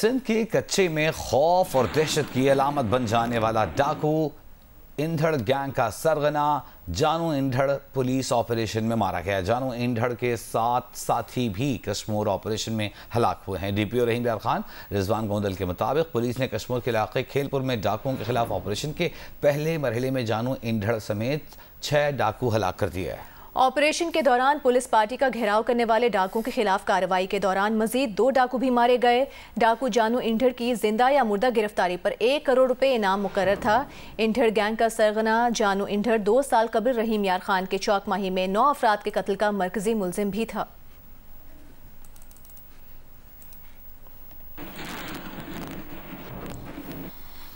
सिंध के कच्चे में खौफ और दहशत की अलामत बन जाने वाला डाकू इंधड़ गैंग का सरगना जानू इंधड़ पुलिस ऑपरेशन में मारा गया जानू इंधड़ के साथ साथी भी कश्मीर ऑपरेशन में हलाक हुए हैं डीपीओ रहीम ओ खान रिजवान गोंदल के मुताबिक पुलिस ने कश्मीर के इलाके खेलपुर में डाकुओं के खिलाफ ऑपरेशन के पहले मरहले में जानू इंधड़ समेत छः डाकू हलाक कर दिए है ऑपरेशन के दौरान पुलिस पार्टी का घेराव करने वाले डाकुओं के खिलाफ कार्रवाई के दौरान मजीद दो डाकू भी मारे गए डाकू जानू इंठर की जिंदा या मुर्दा गिरफ्तारी पर एक करोड़ रुपए इनाम मुकर था इंठर गैंग का सरगना जानू इंठर दो साल कबल रहीम यार खान के चौक माही में नौ अफराद के कत्ल का मरकजी मुलजिम भी था